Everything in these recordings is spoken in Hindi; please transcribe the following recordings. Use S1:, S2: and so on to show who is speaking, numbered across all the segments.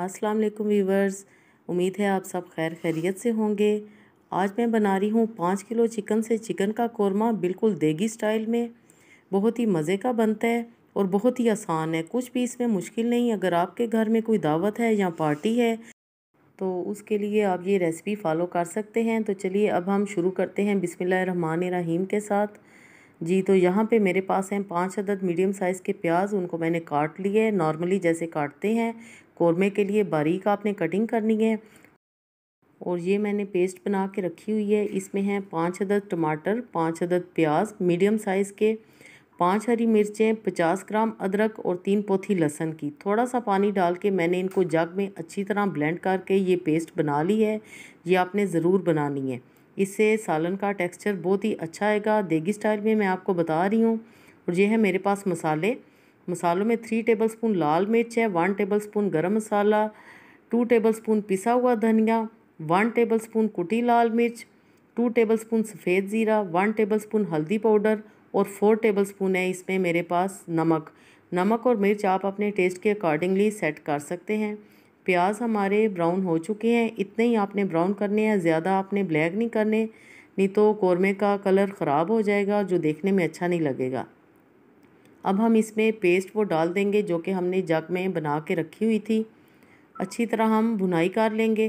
S1: अस्सलाम वालेकुम वीवर्स उम्मीद है आप सब खैर खैरियत से होंगे आज मैं बना रही हूँ पाँच किलो चिकन से चिकन का कौरमा बिल्कुल देगी स्टाइल में बहुत ही मज़े का बनता है और बहुत ही आसान है कुछ भी इसमें मुश्किल नहीं अगर आपके घर में कोई दावत है या पार्टी है तो उसके लिए आप ये रेसिपी फॉलो कर सकते हैं तो चलिए अब हम शुरू करते हैं बिसमान रहीम के साथ जी तो यहाँ पे मेरे पास हैं पाँच अदद मीडियम साइज़ के प्याज उनको मैंने काट लिए नॉर्मली जैसे काटते हैं कौरमे के लिए बारीक आपने कटिंग करनी है और ये मैंने पेस्ट बना के रखी हुई है इसमें हैं पाँच अदद टमाटर पाँच अदद प्याज मीडियम साइज़ के पाँच हरी मिर्चें पचास ग्राम अदरक और तीन पोथी लहसन की थोड़ा सा पानी डाल के मैंने इनको जग में अच्छी तरह ब्लेंड करके ये पेस्ट बना ली है ये आपने ज़रूर बनानी है इससे सालन का टेक्सचर बहुत ही अच्छा आएगा देगी स्टाइल में मैं आपको बता रही हूँ और ये है मेरे पास मसाले मसालों में थ्री टेबलस्पून लाल मिर्च है वन टेबलस्पून गरम मसाला टू टेबलस्पून पिसा हुआ धनिया वन टेबलस्पून कुटी लाल मिर्च टू टेबलस्पून सफ़ेद ज़ीरा वन टेबलस्पून हल्दी पाउडर और फोर टेबलस्पून है इसमें मेरे पास नमक नमक और मिर्च आप अपने टेस्ट के अकॉर्डिंगली सेट कर सकते हैं प्याज हमारे ब्राउन हो चुके हैं इतने ही आपने ब्राउन करने हैं ज़्यादा आपने ब्लैक नहीं करने नहीं तो कौरमे का कलर ख़राब हो जाएगा जो देखने में अच्छा नहीं लगेगा अब हम इसमें पेस्ट वो डाल देंगे जो कि हमने जग में बना के रखी हुई थी अच्छी तरह हम भुनाई कर लेंगे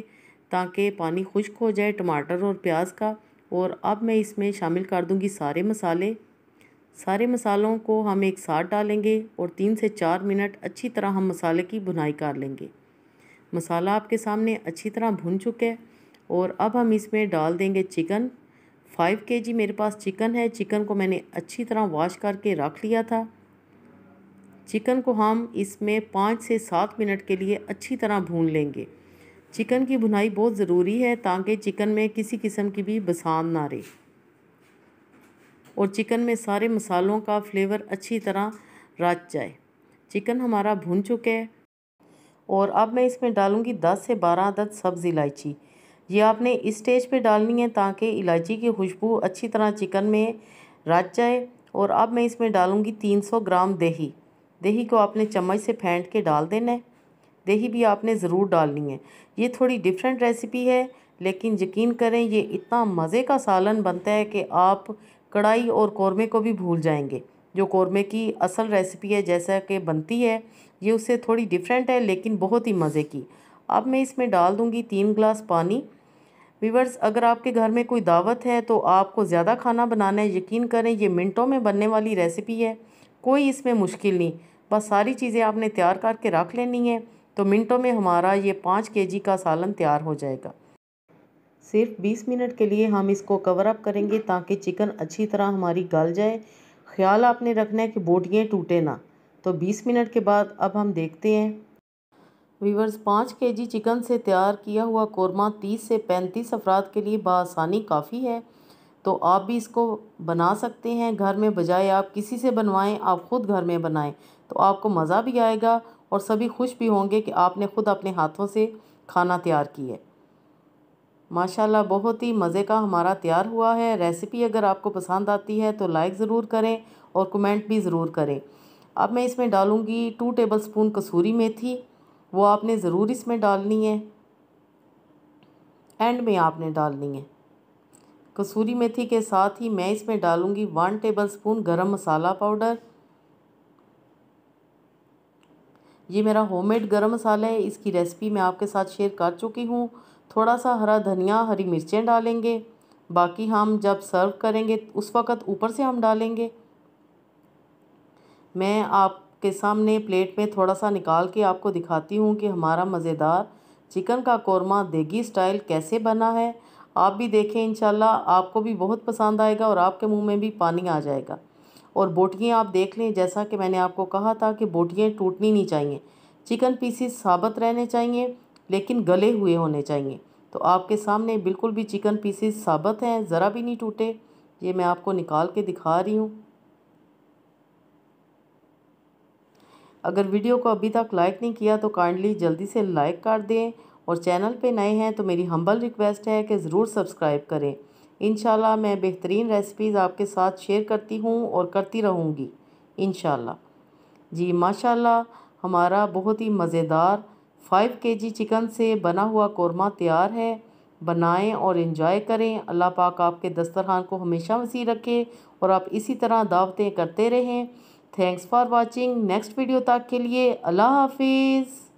S1: ताकि पानी खुश्क हो जाए टमाटर और प्याज का और अब मैं इसमें शामिल कर दूंगी सारे मसाले सारे मसालों को हम एक साथ डालेंगे और तीन से चार मिनट अच्छी तरह हम मसाले की भुनाई कर लेंगे मसाला आपके सामने अच्छी तरह भुन चुका है और अब हम इसमें डाल देंगे चिकन फ़ाइव के जी मेरे पास चिकन है चिकन को मैंने अच्छी तरह वॉश करके रख लिया था चिकन को हम इसमें पाँच से सात मिनट के लिए अच्छी तरह भून लेंगे चिकन की भुनाई बहुत ज़रूरी है ताकि चिकन में किसी किस्म की भी बसान ना रहे और चिकन में सारे मसालों का फ्लेवर अच्छी तरह रच जाए चिकन हमारा भुन चुका है और अब मैं इसमें डालूँगी दस से बारह अदद सब्ज़ इलायची ये आपने इस स्टेज पे डालनी है ताकि इलायची की खुशबू अच्छी तरह चिकन में रच जाए और अब मैं इसमें डालूँगी तीन सौ ग्राम दही दही को आपने चम्मच से फेंट के डाल देना है दही भी आपने ज़रूर डालनी है ये थोड़ी डिफरेंट रेसिपी है लेकिन यकीन करें ये इतना मज़े का सालन बनता है कि आप कढ़ाई और कौरमे को भी भूल जाएंगे जो कौरमे की असल रेसिपी है जैसा कि बनती है ये उससे थोड़ी डिफरेंट है लेकिन बहुत ही मज़े की अब मैं इसमें डाल दूँगी तीन ग्लास पानी वीवर्स अगर आपके घर में कोई दावत है तो आपको ज़्यादा खाना बनाना है यकीन करें ये मिनटों में बनने वाली रेसिपी है कोई इसमें मुश्किल नहीं बस सारी चीज़ें आपने तैयार करके रख लेनी है तो मिनटों में हमारा ये पाँच के जी का सालन तैयार हो जाएगा सिर्फ बीस मिनट के लिए हम इसको कवर अप करेंगे ताकि चिकन अच्छी तरह हमारी गल जाए ख्याल आपने रखना है कि बोटियाँ टूटे ना तो बीस मिनट के बाद अब हम देखते हैं वीवर्स पाँच के जी चिकन से तैयार किया हुआ कौरमा तीस से पैंतीस अफराद के लिए बसानी काफ़ी है तो आप भी इसको बना सकते हैं घर में बजाय आप किसी से बनवाएं आप ख़ुद घर में बनाएं तो आपको मज़ा भी आएगा और सभी खुश भी होंगे कि आपने ख़ुद अपने हाथों से खाना तैयार की है माशाल्लाह बहुत ही मज़े का हमारा तैयार हुआ है रेसिपी अगर आपको पसंद आती है तो लाइक ज़रूर करें और कमेंट भी ज़रूर करें अब मैं इसमें डालूँगी टू टेबल स्पून कसूरी मेथी वो आपने ज़रूर इसमें डालनी है एंड में आपने डालनी है कसूरी मेथी के साथ ही मैं इसमें डालूँगी वन टेबल स्पून गर्म मसाला पाउडर ये मेरा होममेड गरम मसाला है इसकी रेसिपी मैं आपके साथ शेयर कर चुकी हूँ थोड़ा सा हरा धनिया हरी मिर्चें डालेंगे बाकी हम जब सर्व करेंगे उस वक़्त ऊपर से हम डालेंगे मैं आपके सामने प्लेट में थोड़ा सा निकाल के आपको दिखाती हूँ कि हमारा मज़ेदार चिकन का कौरमा देगी स्टाइल कैसे बना है आप भी देखें इंशाल्लाह आपको भी बहुत पसंद आएगा और आपके मुंह में भी पानी आ जाएगा और बोटियाँ आप देख लें जैसा कि मैंने आपको कहा था कि बोटियाँ टूटनी नहीं चाहिए चिकन पीसीस साबत रहने चाहिए लेकिन गले हुए होने चाहिए तो आपके सामने बिल्कुल भी चिकन पीसीस साबत हैं ज़रा भी नहीं टूटे ये मैं आपको निकाल के दिखा रही हूँ अगर वीडियो को अभी तक लाइक नहीं किया तो काइंडली जल्दी से लाइक कर दें और चैनल पे नए हैं तो मेरी हम्बल रिक्वेस्ट है कि ज़रूर सब्सक्राइब करें इन मैं बेहतरीन रेसिपीज़ आपके साथ शेयर करती हूँ और करती रहूँगी इन जी माशाल्लाह हमारा बहुत ही मज़ेदार फ़ाइव के जी चिकन से बना हुआ कौरमा तैयार है बनाएं और इन्जॉय करें अल्लाह पाक आपके दस्तरखान को हमेशा वसी रखे और आप इसी तरह दावतें करते रहें thanks for watching next video तक के लिए अल्लाह हाफिज़